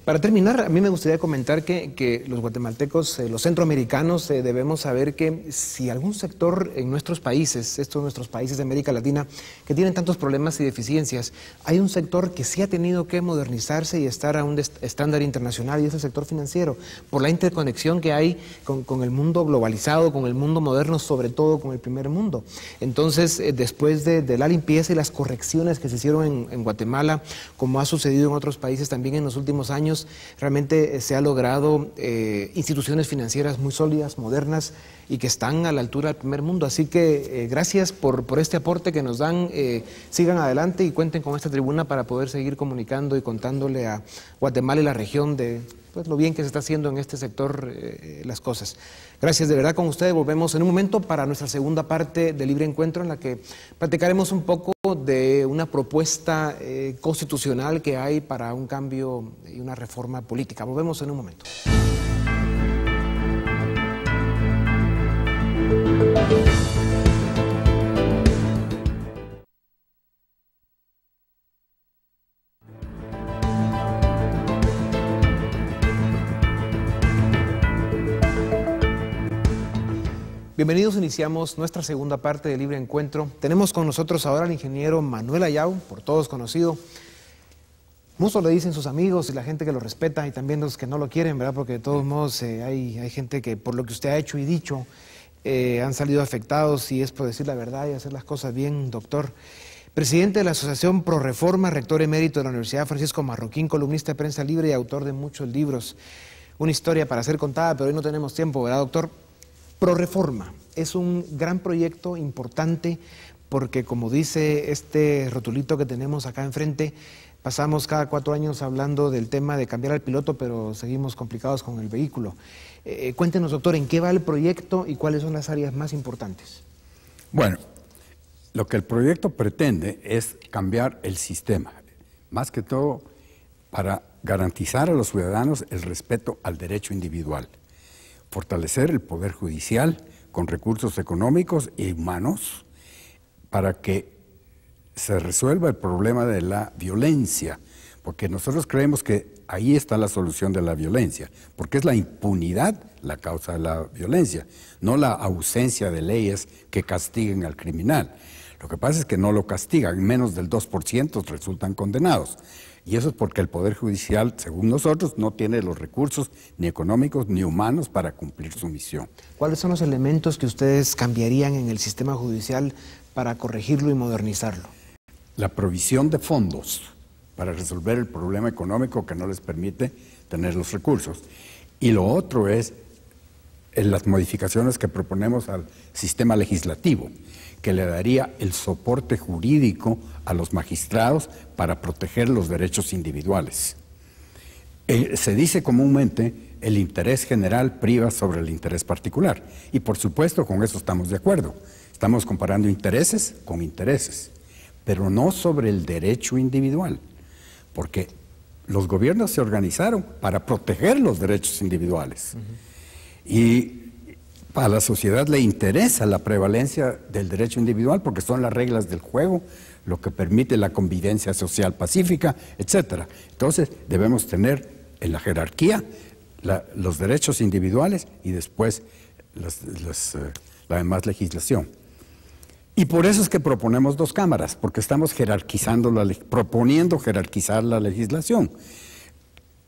Para terminar, a mí me gustaría comentar que, los guatemaltecos, eh, los centroamericanos, eh, debemos saber que si algún sector en nuestros países, estos nuestros países de América Latina, que tienen tantos problemas y deficiencias, hay un sector que sí ha tenido que modernizarse y estar a un estándar internacional y es el sector financiero, por la interconexión que hay con, el mundo globalizado, con el mundo moderno, sobre todo con el primer mundo. Entonces, eh, después de, la limpieza y las correcciones que se hicieron en, en Guatemala, como ha sucedido, en otros países también en los últimos años. Realmente eh, se ha logrado eh, instituciones financieras muy sólidas, modernas y que están a la altura del primer mundo. Así que eh, gracias por, por, este aporte que nos dan. sigan adelante y cuenten con esta tribuna para poder seguir comunicando y contándole a Guatemala y la región de pues, lo bien que se está haciendo en este sector eh, eh, las cosas. Gracias de verdad con ustedes. Volvemos en un momento para nuestra segunda parte de Libre Encuentro en la que platicaremos un poco de una propuesta eh, constitucional que hay para un cambio y una reforma política. Volvemos en un momento. Bienvenidos, iniciamos nuestra segunda parte de Libre Encuentro. Tenemos con nosotros ahora al ingeniero Manuel Ayau, por todos conocido. Muchos le dicen sus amigos y la gente que lo respeta y también los que no lo quieren, ¿verdad? Porque de todos modos eh, hay, hay, gente que por lo que usted ha hecho y dicho eh, han salido afectados y es por decir la verdad y hacer las cosas bien, doctor. Presidente de la Asociación Pro Reforma, rector emérito de la Universidad Francisco Marroquín, columnista de prensa libre y autor de muchos libros. Una historia para ser contada, pero hoy no tenemos tiempo, ¿verdad, doctor? ProReforma es un gran proyecto importante porque como dice este rotulito que tenemos acá enfrente, pasamos cada cuatro años hablando del tema de cambiar al piloto, pero seguimos complicados con el vehículo. Eh, cuéntenos, doctor, ¿en qué va el proyecto y cuáles son las áreas más importantes? Bueno, lo que el proyecto pretende es cambiar el sistema, más que todo para garantizar a los ciudadanos el respeto al derecho individual fortalecer el Poder Judicial con recursos económicos y humanos para que se resuelva el problema de la violencia, porque nosotros creemos que ahí está la solución de la violencia, porque es la impunidad la causa de la violencia, no la ausencia de leyes que castiguen al criminal. Lo que pasa es que no lo castigan, menos del 2% resultan condenados. Y eso es porque el Poder Judicial, según nosotros, no tiene los recursos ni económicos ni humanos para cumplir su misión. ¿Cuáles son los elementos que ustedes cambiarían en el sistema judicial para corregirlo y modernizarlo? La provisión de fondos para resolver el problema económico que no les permite tener los recursos. Y lo otro es eh, las modificaciones que proponemos al sistema legislativo, que le daría el soporte jurídico a los magistrados para proteger los derechos individuales. Eh, se dice comúnmente el interés general priva sobre el interés particular. Y por supuesto, con eso estamos de acuerdo. Estamos comparando intereses con intereses, pero no sobre el derecho individual, porque los gobiernos se organizaron para proteger los derechos individuales. Y a la sociedad le interesa la prevalencia del derecho individual porque son las reglas del juego lo que permite la convivencia social pacífica, etc. Entonces debemos tener en la jerarquía los derechos individuales y después eh, la demás legislación. Y por eso es que proponemos dos cámaras, porque estamos jerarquizando la, proponiendo jerarquizar la legislación.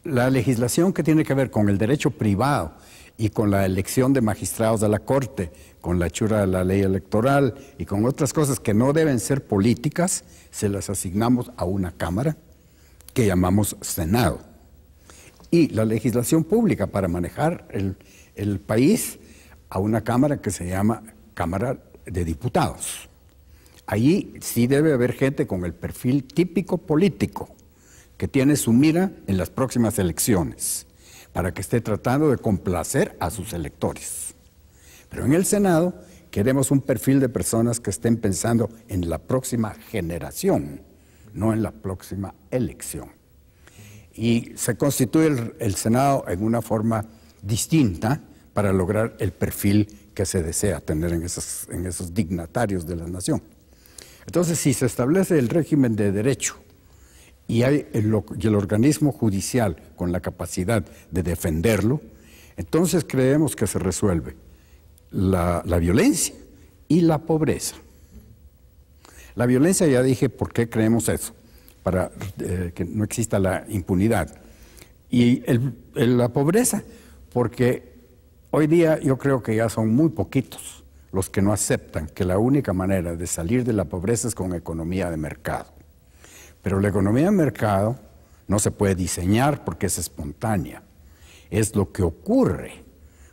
La legislación que tiene que ver con el derecho privado, y con la elección de magistrados de la Corte, con la hechura de la ley electoral y con otras cosas que no deben ser políticas, se las asignamos a una Cámara que llamamos Senado. Y la legislación pública para manejar el, el país a una Cámara que se llama Cámara de Diputados. Allí sí debe haber gente con el perfil típico político, que tiene su mira en las próximas elecciones para que esté tratando de complacer a sus electores. Pero en el Senado queremos un perfil de personas que estén pensando en la próxima generación, no en la próxima elección. Y se constituye el, Senado en una forma distinta para lograr el perfil que se desea tener en esos, en esos dignatarios de la nación. Entonces, si se establece el régimen de derecho y hay el, organismo judicial con la capacidad de defenderlo, entonces creemos que se resuelve la, violencia y la pobreza. La violencia, ya dije, ¿por qué creemos eso? Para eh, que no exista la impunidad. Y la pobreza, porque hoy día yo creo que ya son muy poquitos los que no aceptan que la única manera de salir de la pobreza es con economía de mercado. Pero la economía de mercado no se puede diseñar porque es espontánea. Es lo que ocurre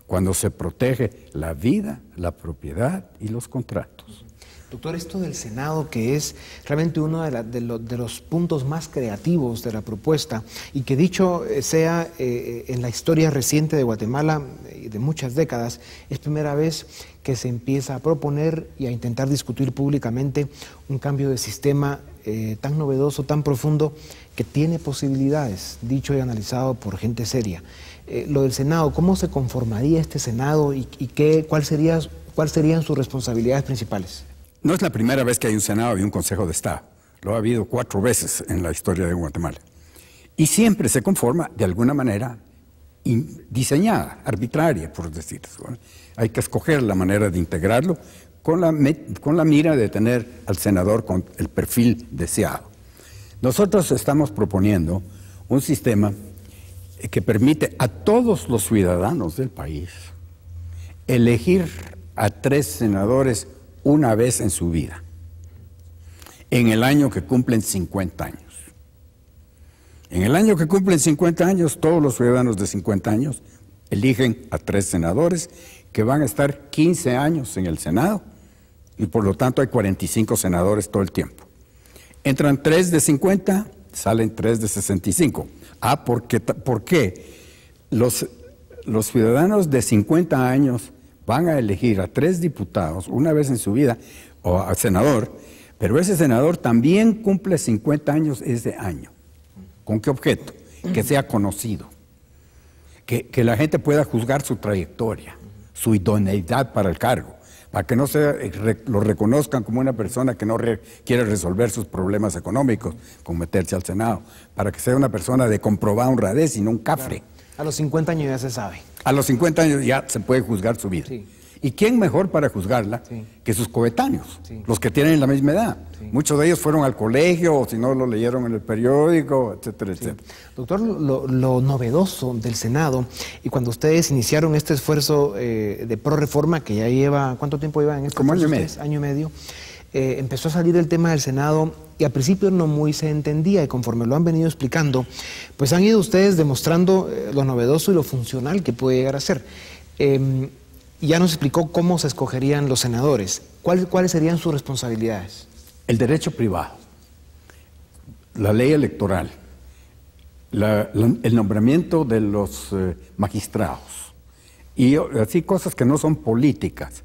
cuando se protege la vida, la propiedad y los contratos. Doctor, esto del Senado, que es realmente uno de, los puntos más creativos de la propuesta, y que dicho eh, sea eh, eh, en la historia reciente de Guatemala, y de muchas décadas, es primera vez que se empieza a proponer y a intentar discutir públicamente un cambio de sistema eh, tan novedoso, tan profundo, que tiene posibilidades, dicho y analizado por gente seria. Eh, lo del Senado, ¿cómo se conformaría este Senado y, cuáles qué, cuál, serían sus responsabilidades principales? No es la primera vez que hay un Senado y un Consejo de Estado. Lo ha habido cuatro veces en la historia de Guatemala. Y siempre se conforma de alguna manera diseñada, arbitraria, por decirlo. Hay que escoger la manera de integrarlo con la, mira de tener al senador con el perfil deseado. Nosotros estamos proponiendo un sistema que permite a todos los ciudadanos del país elegir a tres senadores una vez en su vida, en el año que cumplen 50 años. En el año que cumplen 50 años, todos los ciudadanos de 50 años eligen a tres senadores que van a estar 15 años en el Senado y por lo tanto hay 45 senadores todo el tiempo. Entran 3 de 50, salen 3 de 65. Ah, porque, ¿por qué? Los, los ciudadanos de 50 años van a elegir a tres diputados una vez en su vida, o a senador, pero ese senador también cumple 50 años ese año. ¿Con qué objeto? Que sea conocido, que la gente pueda juzgar su trayectoria, su idoneidad para el cargo para que no se lo reconozcan como una persona que no quiere resolver sus problemas económicos con meterse al Senado, para que sea una persona de comprobada honradez y no un cafre. A los 50 años ya se sabe. A los 50 años ya se puede juzgar su vida. ¿Y quién mejor para juzgarla que sus coetáneos, los que tienen la misma edad? Muchos de ellos fueron al colegio, o si no lo leyeron en el periódico, etcétera, etcétera. Doctor, lo, novedoso del Senado, y cuando ustedes iniciaron este esfuerzo eh, de proreforma reforma que ya lleva, ¿cuánto tiempo lleva en este Como año y medio. Año medio eh, empezó a salir el tema del Senado y al principio no muy se entendía y conforme lo han venido explicando, pues han ido ustedes demostrando eh, lo novedoso y lo funcional que puede llegar a ser. Em, y ya nos explicó cómo se escogerían los senadores. ¿Cuáles serían sus responsabilidades? El derecho privado, la ley electoral, el nombramiento de los eh, magistrados y así cosas que no son políticas.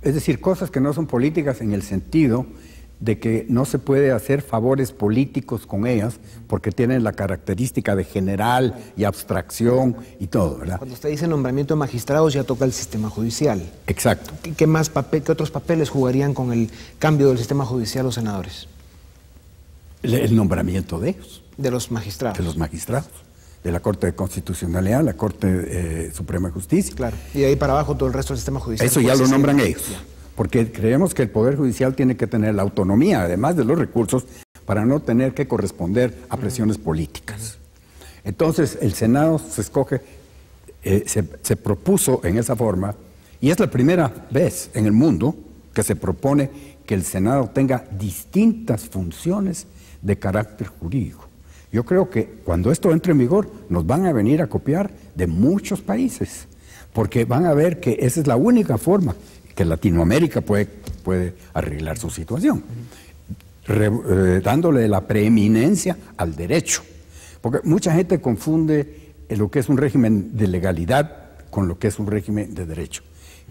Es decir, cosas que no son políticas en el sentido de que no se puede hacer favores políticos con ellas porque tienen la característica de general y abstracción y todo, ¿verdad? Cuando usted dice nombramiento de magistrados ya toca el sistema judicial. Exacto. ¿Qué, qué más papel, qué otros papeles jugarían con el cambio del sistema judicial los senadores? El, nombramiento de ellos. De los magistrados. De los magistrados de la Corte de Constitucionalidad, la Corte eh, Suprema de Justicia. Claro. Y de ahí para abajo todo el resto del sistema judicial. Eso ya lo pues, nombran ellos porque creemos que el Poder Judicial tiene que tener la autonomía, además de los recursos, para no tener que corresponder a presiones políticas. Entonces, el Senado se escoge, eh, se, se, propuso en esa forma, y es la primera vez en el mundo que se propone que el Senado tenga distintas funciones de carácter jurídico. Yo creo que cuando esto entre en vigor, nos van a venir a copiar de muchos países, porque van a ver que esa es la única forma que Latinoamérica puede, puede arreglar su situación, eh, dándole la preeminencia al derecho. Porque mucha gente confunde eh, lo que es un régimen de legalidad con lo que es un régimen de derecho.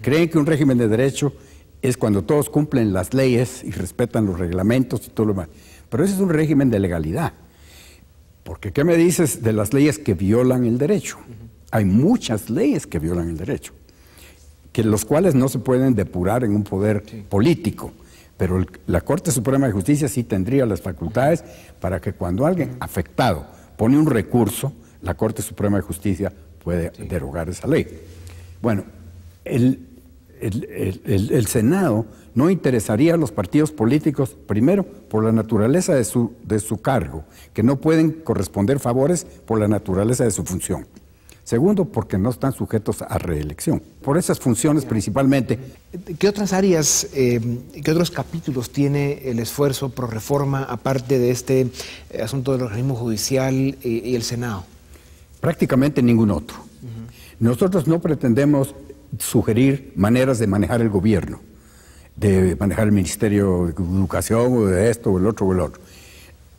Creen que un régimen de derecho es cuando todos cumplen las leyes y respetan los reglamentos y todo lo demás. Pero ese es un régimen de legalidad. Porque ¿qué me dices de las leyes que violan el derecho? Hay muchas leyes que violan el derecho que los cuales no se pueden depurar en un poder político. Pero la Corte Suprema de Justicia sí tendría las facultades para que cuando alguien afectado pone un recurso, la Corte Suprema de Justicia puede derogar esa ley. Bueno, el, Senado no interesaría a los partidos políticos, primero, por la naturaleza de su, de su cargo, que no pueden corresponder favores por la naturaleza de su función. Segundo, porque no están sujetos a reelección. Por esas funciones principalmente. ¿Qué otras áreas, eh, qué otros capítulos tiene el esfuerzo pro reforma, aparte de este eh, asunto del organismo judicial eh, y, el Senado? Prácticamente ningún otro. Nosotros no pretendemos sugerir maneras de manejar el gobierno, de manejar el Ministerio de Educación o de esto o el otro o el otro.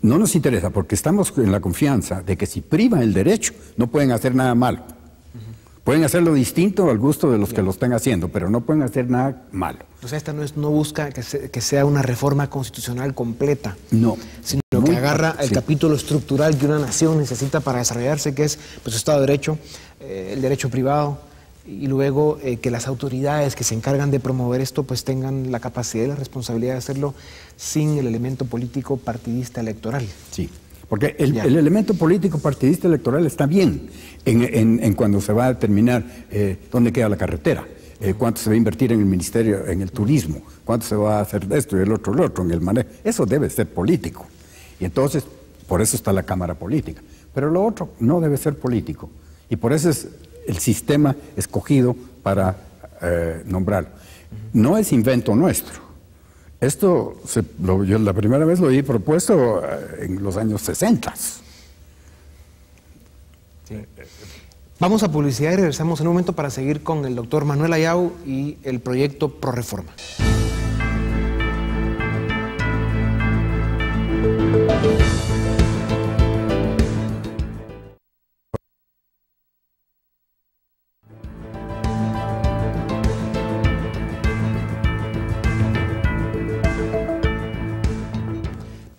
No nos interesa porque estamos en la confianza de que si privan el derecho no pueden hacer nada malo. Pueden hacerlo distinto al gusto de los que lo están haciendo, pero no pueden hacer nada malo. O sea, esta no, es, no busca que, sea una reforma constitucional completa. No. Sino que agarra el capítulo estructural que una nación necesita para desarrollarse, que es pues, Estado de Derecho, eh, el derecho privado, y luego eh, que las autoridades que se encargan de promover esto pues tengan la capacidad y la responsabilidad de hacerlo sin el elemento político partidista electoral. Sí, porque el, elemento político partidista electoral está bien en, cuando se va a determinar eh, dónde queda la carretera. Eh, cuánto se va a invertir en el ministerio, en el turismo, cuánto se va a hacer de esto y el otro, el otro, en el manejo. Eso debe ser político. Y entonces, por eso está la Cámara Política. Pero lo otro no debe ser político. Y por eso es el sistema escogido para eh, nombrarlo. No es invento nuestro. Esto se, yo la primera vez lo vi propuesto eh, en los años 60. Vamos a publicidad y regresamos en un momento para seguir con el doctor Manuel Ayau y el proyecto ProReforma.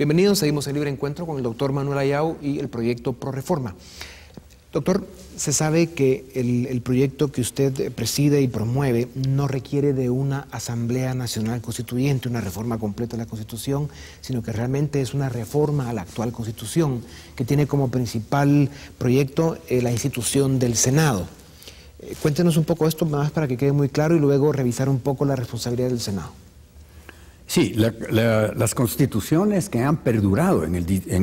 Bienvenidos, seguimos el libre encuentro con el doctor Manuel Ayau y el proyecto ProReforma. Doctor, se sabe que el, proyecto que usted preside y promueve no requiere de una Asamblea Nacional Constituyente, una reforma completa de la Constitución, sino que realmente es una reforma a la actual Constitución, que tiene como principal proyecto eh, la institución del Senado. Eh, cuéntenos un poco esto más para que quede muy claro y luego revisar un poco la responsabilidad del Senado. Sí, las constituciones que han perdurado en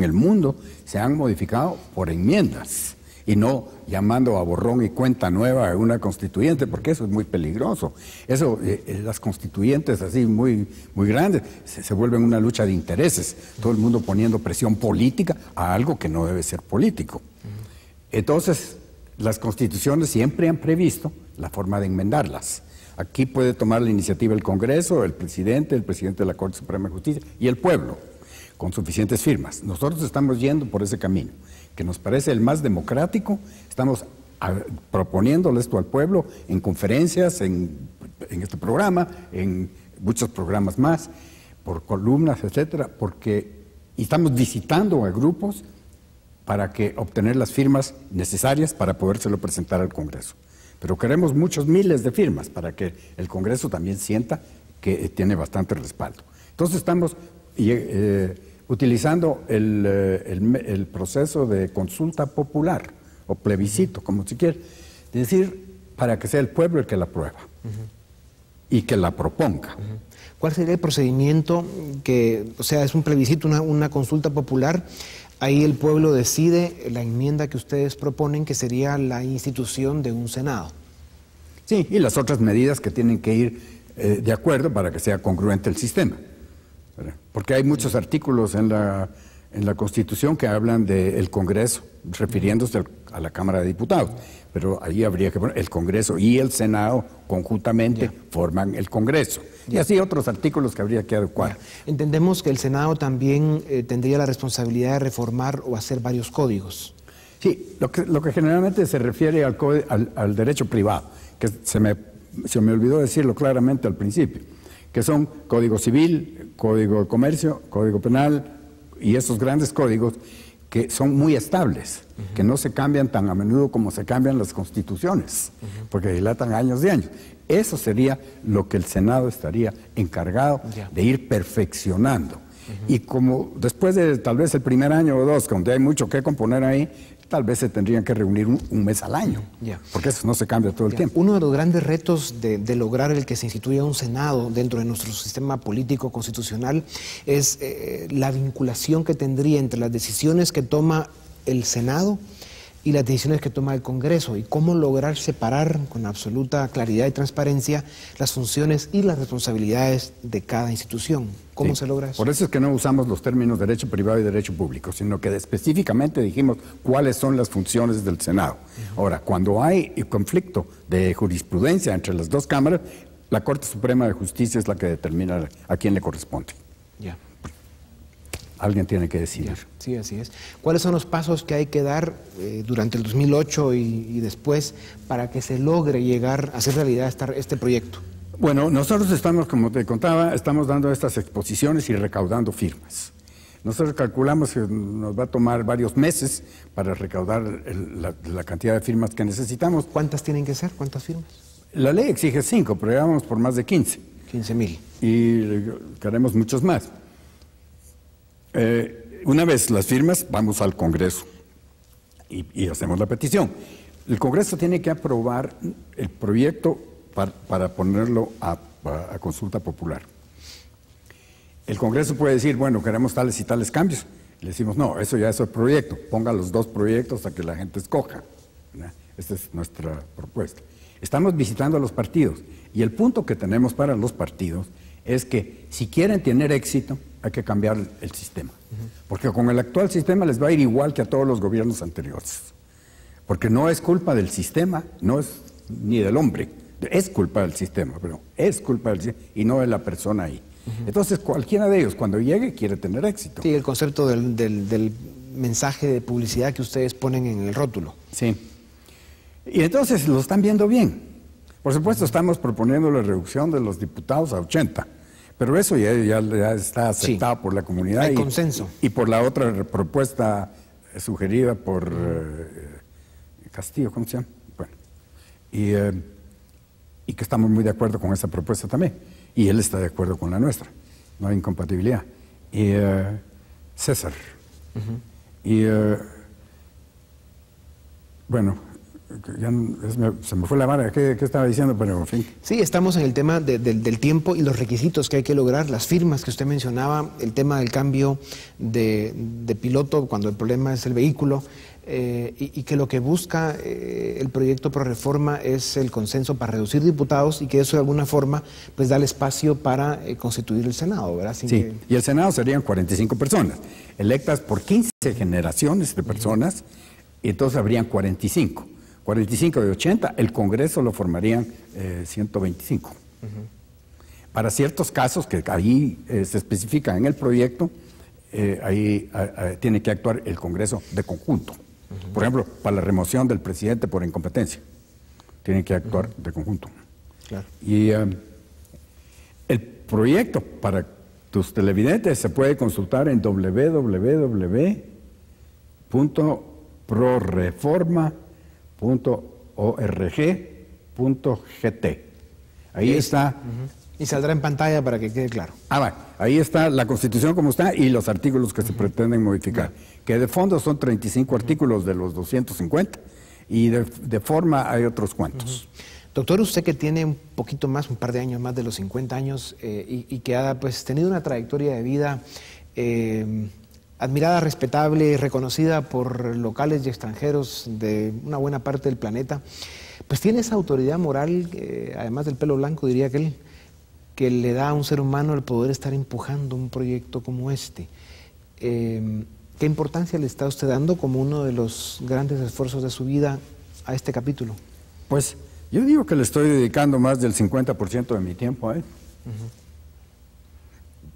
el, mundo se han modificado por enmiendas y no llamando a borrón y cuenta nueva a una constituyente, porque eso es muy peligroso. Eso, eh, eh, las constituyentes así muy, muy grandes, se, vuelven una lucha de intereses, todo el mundo poniendo presión política a algo que no debe ser político. Entonces, las constituciones siempre han previsto la forma de enmendarlas. Aquí puede tomar la iniciativa el Congreso, el presidente, el presidente de la Corte Suprema de Justicia y el pueblo, con suficientes firmas. Nosotros estamos yendo por ese camino, que nos parece el más democrático. Estamos proponiéndole esto al pueblo en conferencias, en, este programa, en muchos programas más, por columnas, etcétera, porque estamos visitando a grupos para que obtener las firmas necesarias para podérselo presentar al Congreso. Pero queremos muchos miles de firmas para que el Congreso también sienta que eh, tiene bastante respaldo. Entonces estamos eh, utilizando eh, el, proceso de consulta popular o plebiscito, como se quiere, es decir, para que sea el pueblo el que la aprueba y que la proponga. ¿Cuál sería el procedimiento que, o sea, es un plebiscito, una consulta popular? Ahí el pueblo decide la enmienda que ustedes proponen, que sería la institución de un Senado. Sí, y las otras medidas que tienen que ir eh, de acuerdo para que sea congruente el sistema. Porque hay muchos artículos en la en la Constitución que hablan del Congreso, refiriéndose a la Cámara de Diputados, pero ahí habría que poner el Congreso y el Senado conjuntamente forman el Congreso. Y así otros artículos que habría que adecuar. Entendemos que el Senado también eh, tendría la responsabilidad de reformar o hacer varios códigos. Sí, lo que, lo que generalmente se refiere al, al, al derecho privado, que se me, se me olvidó decirlo claramente al principio, que son Código Civil, Código de Comercio, Código Penal, y esos grandes códigos que son muy estables, que no se cambian tan a menudo como se cambian las constituciones, porque dilatan años y años. Eso sería lo que el Senado estaría encargado de ir perfeccionando. Y como después de tal vez el primer año o dos, donde hay mucho que componer ahí, tal vez se tendrían que reunir un, mes al año, porque eso no se cambia todo el tiempo. Uno de los grandes retos de, lograr el que se instituya un Senado dentro de nuestro sistema político constitucional es eh, la vinculación que tendría entre las decisiones que toma el Senado y las decisiones que toma el Congreso y cómo lograr separar con absoluta claridad y transparencia las funciones y las responsabilidades de cada institución. ¿Cómo se logra eso? Por eso es que no usamos los términos derecho privado y derecho público, sino que específicamente dijimos cuáles son las funciones del Senado. Ahora, cuando hay conflicto de jurisprudencia entre las dos cámaras, la Corte Suprema de Justicia es la que determina a quién le corresponde. Ya alguien tiene que decidir. Sí, así es. ¿Cuáles son los pasos que hay que dar eh, durante el 2008 y, después para que se logre llegar a hacer realidad este proyecto? Bueno, nosotros estamos, como te contaba, estamos dando estas exposiciones y recaudando firmas. Nosotros calculamos que nos va a tomar varios meses para recaudar la, cantidad de firmas que necesitamos. ¿Cuántas tienen que ser? ¿Cuántas firmas? La ley exige cinco, pero ya vamos por más de 15. 15 mil. Y queremos muchos más. Eh, una vez las firmas, vamos al Congreso y, hacemos la petición. El Congreso tiene que aprobar el proyecto para, ponerlo a, consulta popular. El Congreso puede decir, bueno, queremos tales y tales cambios. Le decimos, no, eso ya es el proyecto, ponga los dos proyectos a que la gente escoja. Esta es nuestra propuesta. Estamos visitando a los partidos y el punto que tenemos para los partidos es que si quieren tener éxito, hay que cambiar el sistema. Porque con el actual sistema les va a ir igual que a todos los gobiernos anteriores. Porque no es culpa del sistema, no es ni del hombre. Es culpa del sistema, pero es culpa del sistema y no de la persona ahí. Entonces, cualquiera de ellos, cuando llegue, quiere tener éxito. Sí, el concepto del, del mensaje de publicidad que ustedes ponen en el rótulo. Sí. Y entonces lo están viendo bien. Por supuesto, estamos proponiendo la reducción de los diputados a 80 pero eso ya, está aceptado por la comunidad. y, Y por la otra propuesta sugerida por eh, Castillo, ¿cómo se llama? Bueno, y, eh, y, que estamos muy de acuerdo con esa propuesta también. Y él está de acuerdo con la nuestra. No hay incompatibilidad. Y eh, César. Y bueno, se me fue la vara ¿qué, estaba diciendo? Pero fin. Sí, estamos en el tema del tiempo y los requisitos que hay que lograr, las firmas que usted mencionaba, el tema del cambio de, piloto cuando el problema es el vehículo. Eh, y, que lo que busca eh, el proyecto pro reforma es el consenso para reducir diputados y que eso de alguna forma pues da el espacio para eh, constituir el Senado, ¿verdad? sí, y el Senado serían 45 personas, electas por 15 generaciones de personas, y entonces habrían 45. 45 de 80, el Congreso lo formarían 125. Eh, para ciertos casos que ahí eh, se especifica en el proyecto, eh, ahí tiene que actuar el Congreso de conjunto. Por ejemplo, para la remoción del presidente por incompetencia, tiene que actuar de conjunto. Y el proyecto para tus televidentes se puede consultar en www.proreforma.com org.gt Ahí está. Y saldrá en pantalla para que quede claro. Ah, va. Ahí está la Constitución como está y los artículos que se pretenden modificar. Que de fondo son 35 artículos de los 250 y de, forma hay otros cuantos. Doctor, usted que tiene un poquito más, un par de años más de los 50 años eh, y, que ha pues, tenido una trayectoria de vida eh, admirada, respetable, reconocida por locales y extranjeros de una buena parte del planeta, pues tiene esa autoridad moral, eh, además del pelo blanco, diría él, que le da a un ser humano el poder estar empujando un proyecto como este. Em, ¿Qué importancia le está usted dando como uno de los grandes esfuerzos de su vida a este capítulo? Pues yo digo que le estoy dedicando más del 50% de mi tiempo a él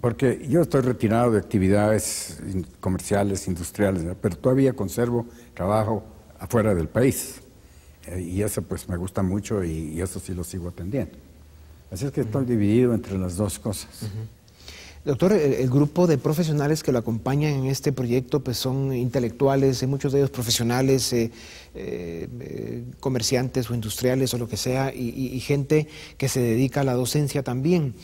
porque yo estoy retirado de actividades comerciales, industriales, pero todavía conservo trabajo afuera del país. Eh, y eso pues me gusta mucho y, eso sí lo sigo atendiendo. Así es que estoy dividido entre las dos cosas. Doctor, el, grupo de profesionales que lo acompañan en este proyecto pues son intelectuales, eh, muchos de ellos profesionales, eh, comerciantes o industriales o lo que sea, y, y, gente que se dedica a la docencia también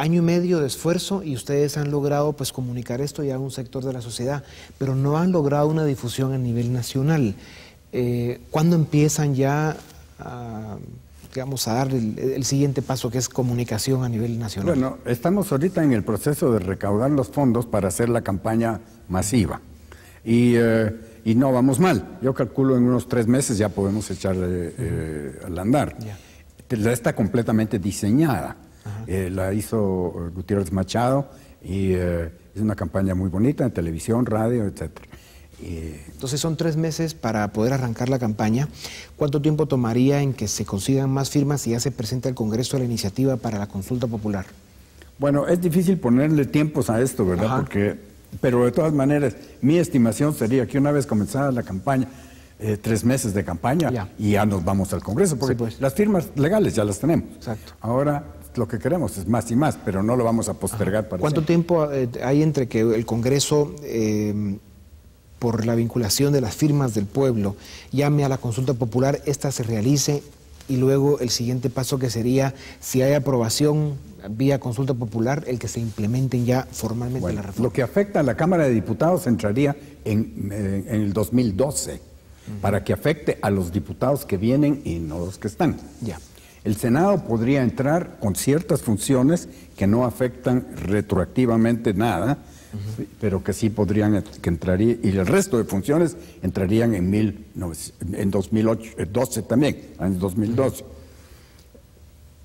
año y medio de esfuerzo y ustedes han logrado pues comunicar esto ya a un sector de la sociedad, pero no han logrado una difusión a nivel nacional. Eh, ¿Cuándo empiezan ya a, a dar el, siguiente paso que es comunicación a nivel nacional? Bueno, estamos ahorita en el proceso de recaudar los fondos para hacer la campaña masiva y, eh, no vamos mal. Yo calculo en unos tres meses ya podemos echarle eh, al andar. ya Está completamente diseñada eh, la hizo eh, Gutiérrez Machado y eh, es una campaña muy bonita en televisión, radio, etc. Entonces son tres meses para poder arrancar la campaña. ¿Cuánto tiempo tomaría en que se consigan más firmas y ya se presente al Congreso la iniciativa para la consulta popular? Bueno, es difícil ponerle tiempos a esto, ¿verdad? Porque, pero de todas maneras, mi estimación sería que una vez comenzada la campaña, tres meses de campaña y ya nos vamos al Congreso, porque pues. las firmas legales ya las tenemos. Exacto. Ahora lo que queremos es más y más, pero no lo vamos a postergar para ¿Cuánto tiempo eh, hay entre que el Congreso, eh, por la vinculación de las firmas del pueblo, llame a la consulta popular, esta se realice y luego el siguiente paso que sería, si hay aprobación vía consulta popular, el que se implementen ya formalmente la reforma. Lo que afecta a la Cámara de Diputados entraría en, eh, el 2012, para que afecte a los diputados que vienen y no los que están. Ya. El Senado podría entrar con ciertas funciones que no afectan retroactivamente nada, pero que sí podrían que entraría, y el resto de funciones entrarían en, mil, eh, también, en 2012.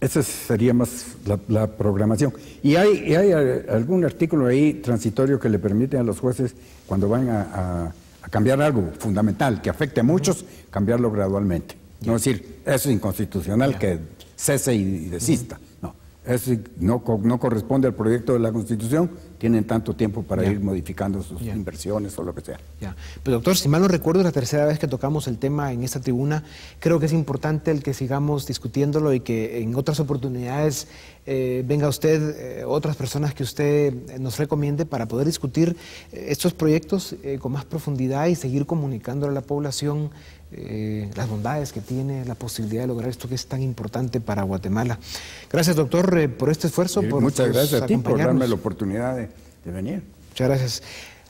Esa sería más la, programación. Y hay, hay, algún artículo ahí transitorio que le permite a los jueces, cuando van a, a cambiar algo fundamental que afecte a muchos, cambiarlo gradualmente. No decir, eso es inconstitucional, que cese y, desista. No, eso no, corresponde al proyecto de la Constitución, tienen tanto tiempo para ir modificando sus inversiones o lo que sea. Ya. Pero pues, doctor, si mal no recuerdo, es la tercera vez que tocamos el tema en esta tribuna. Creo que es importante el que sigamos discutiéndolo y que en otras oportunidades eh, venga usted, eh, otras personas que usted eh, nos recomiende para poder discutir estos proyectos con más profundidad y seguir comunicándolo a la población eh, las bondades que tiene, la posibilidad de lograr esto que es tan importante para Guatemala. Gracias, doctor, eh, por este esfuerzo. Por muchas pues, gracias a ti por darme la oportunidad de, venir. Muchas gracias.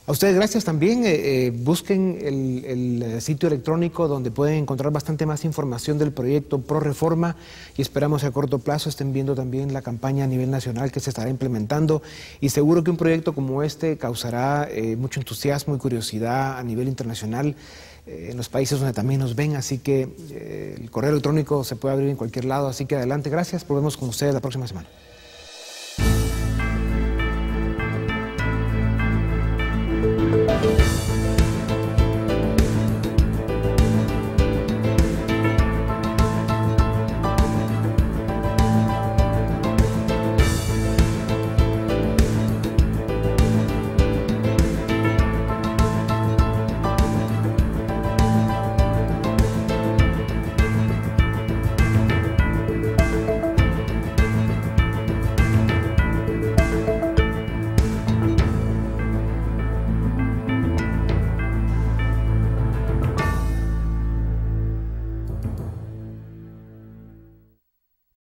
A ustedes gracias también. Eh, busquen el, sitio electrónico donde pueden encontrar bastante más información del proyecto Pro Reforma y esperamos a corto plazo estén viendo también la campaña a nivel nacional que se estará implementando y seguro que un proyecto como este causará mucho entusiasmo y curiosidad a nivel internacional. Eh, en los países donde también nos ven, así que eh, el correo electrónico se puede abrir en cualquier lado, así que adelante, gracias, volvemos con ustedes la próxima semana.